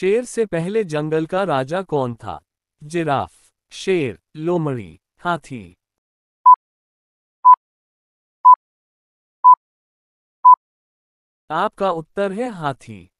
शेर से पहले जंगल का राजा कौन था जिराफ शेर लोमड़ी हाथी आपका उत्तर है हाथी